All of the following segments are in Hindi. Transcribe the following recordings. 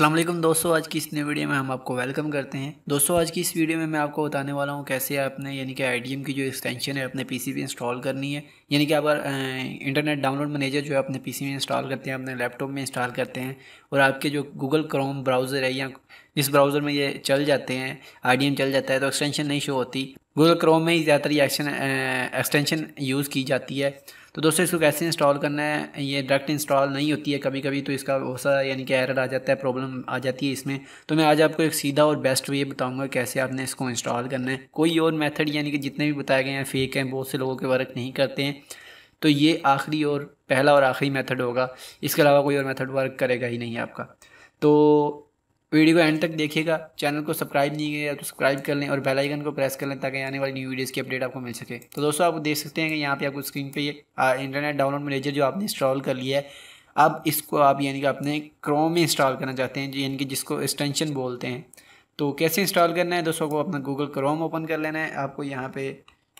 अल्लाम दोस्तों आज की इस नए वीडियो में हम आपको वेलकम करते हैं दोस्तों आज की इस वीडियो में मैं आपको बताने वाला हूँ कैसे आपने यानी कि आई की जो एक्सटेंशन है अपने पीसी पे इंस्टॉल करनी है यानी कि आप इंटरनेट डाउनलोड मैनेजर जो है अपने पीसी में इंस्टॉल करते हैं अपने लैपटॉप में इंस्टॉल करते हैं और आपके जो गूगल क्रोम ब्राउज़र है या जिस ब्राउज़र में ये चल जाते हैं आई चल जाता है तो एक्सटेंशन नहीं शो होती गूगल क्रोम में ही ज़्यादातर एक्शन एक्सटेंशन यूज़ की जाती है तो दोस्तों इसको कैसे इंस्टॉल करना है ये डायरेक्ट इंस्टॉल नहीं होती है कभी कभी तो इसका बहुत सारा यानी कि एरर आ जाता है प्रॉब्लम आ जाती है इसमें तो मैं आज आपको एक सीधा और बेस्ट वे बताऊंगा कैसे आपने इसको इंस्टॉल करना है कोई और मेथड यानी कि जितने भी बताए गए हैं फेक हैं बहुत से लोगों के वर्क नहीं करते हैं तो ये आखिरी और पहला और आखिरी मैथड होगा इसके अलावा कोई और मैथड वर्क करेगा ही नहीं आपका तो वीडियो को एंड तक देखिएगा चैनल को सब्सक्राइब नहीं किया तो सब्सक्राइब कर लें और बेल आइकन को प्रेस कर लें ताकि आने वाली न्यू वीडियोस की अपडेट आपको मिल सके तो दोस्तों आप देख सकते हैं कि यहाँ पे आपको स्क्रीन पे ये इंटरनेट डाउनलोड मैनेजर जो आपने इंस्टॉल कर लिया है अब इसको आप यानी कि अपने क्रोम में इंस्टॉल करना चाहते हैं यानी कि जिसको एक्सटेंशन बोलते हैं तो कैसे इंस्टॉल करना है दोस्तों को अपना गूगल क्रोम ओपन कर लेना है आपको यहाँ पर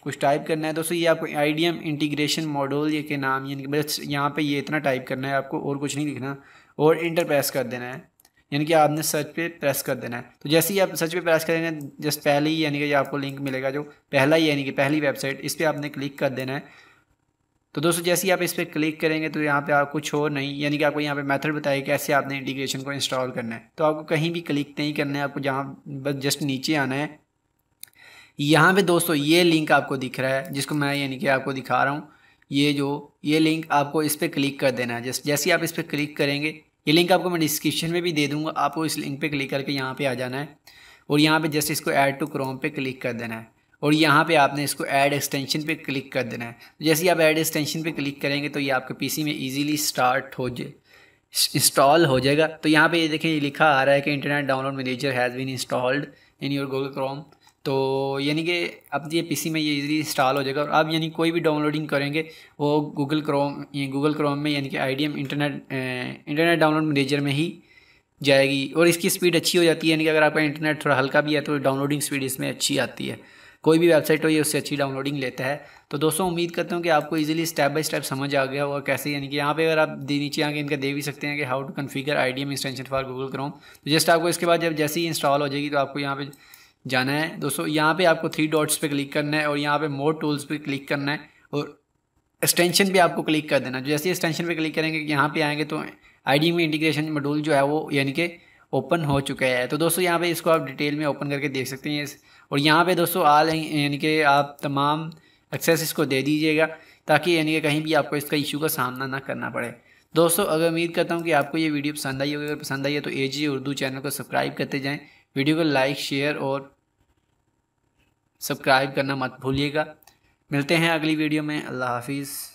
कुछ टाइप करना है दोस्तों ये आपको I D M integration model के नाम यानी कि बस यहाँ पर ये इतना टाइप करना है आपको और कुछ नहीं लिखना और इंटर प्रेस कर देना है यानी कि आपने सर्च पे प्रेस कर देना है तो जैसे ही आप सर्च पे प्रेस करेंगे जस्ट पहले ही यानी कि आपको लिंक मिलेगा जो पहला ही यानी कि पहली वेबसाइट इस पर आपने क्लिक कर देना है तो दोस्तों जैसे ही आप इस पर क्लिक करेंगे तो यहाँ पे आप कुछ और नहीं यानी कि आपको यहाँ पे मेथड बताया कैसे आपने इंटीग्रेशन को इंस्टॉल करना है तो आपको कहीं भी क्लिक नहीं करना है आपको जहाँ बस जस्ट नीचे आना है यहाँ पे दोस्तों ये लिंक आपको दिख रहा है जिसको मैं यानी कि आपको दिखा रहा हूँ ये जो ये लिंक आपको इस पर क्लिक कर देना है जैसे ही आप इस पर क्लिक करेंगे ये लिंक आपको मैं डिस्क्रिप्शन में भी दे दूंगा आपको इस लिंक पे क्लिक करके यहाँ पे आ जाना है और यहाँ पे जस्ट इसको ऐड टू क्रोम पे क्लिक कर देना है और यहाँ पे आपने इसको ऐड एक्सटेंशन पे क्लिक कर देना है तो जैसे ही आप ऐड एक्सटेंशन पे क्लिक करेंगे तो ये आपके पीसी में इजीली स्टार्ट हो जाए इंस्टॉल हो जाएगा तो यहाँ पे ये देखें ये लिखा आ रहा है कि internet download manager has been installed in your Google Chrome तो यानी कि अब ये पीसी में ये इजीली इंस्टॉल हो जाएगा और आप यानी कोई भी डाउनलोडिंग करेंगे वो गूगल क्रोम गूगल क्रोम में यानी कि IDM internet internet download manager में ही जाएगी और इसकी स्पीड अच्छी हो जाती है यानी कि अगर आपका इंटरनेट थोड़ा हल्का भी है तो डाउनलोडिंग स्पीड इसमें अच्छी आती है कोई भी वेबसाइट हो ये उससे अच्छी डाउनलोडिंग लेता है तो दोस्तों उम्मीद करता हूँ कि आपको इजीली स्टेप बाय स्टेप समझ आ गया होगा कैसे यानी कि यहाँ पे अगर आप नीचे आके इनका दे भी सकते हैं कि how to configure I D M extension for Google Chrome तो जस्ट आपको इसके बाद जब जैसे ही इंस्टॉल हो जाएगी तो आपको यहाँ पे जाना है दोस्तों यहाँ पे आपको थ्री डॉट्स पे क्लिक करना है और यहाँ पे मोर टूल्स पे क्लिक करना है और एक्सटेंशन भी आपको क्लिक कर देना जैसे एक्सटेंशन पे क्लिक करेंगे यहाँ पे आएंगे तो आईडी में इंटीग्रेशन मॉड्यूल जो है वो यानी कि ओपन हो चुका है तो दोस्तों यहाँ पे इसको आप डिटेल में ओपन करके देख सकते हैं और यहाँ पे दोस्तों आल यानी कि आप तमाम एक्सेस इसको दे दीजिएगा ताकि यानी कि कहीं भी आपको इसका इशू का सामना ना करना पड़े दोस्तों अगर उम्मीद करता हूँ कि आपको ये वीडियो पसंद आई होगी अगर पसंद आई है तो ए उर्दू चैनल को सब्सक्राइब करते जाएँ वीडियो को लाइक शेयर और सब्सक्राइब करना मत भूलिएगा मिलते हैं अगली वीडियो में अल्लाह हाफिज़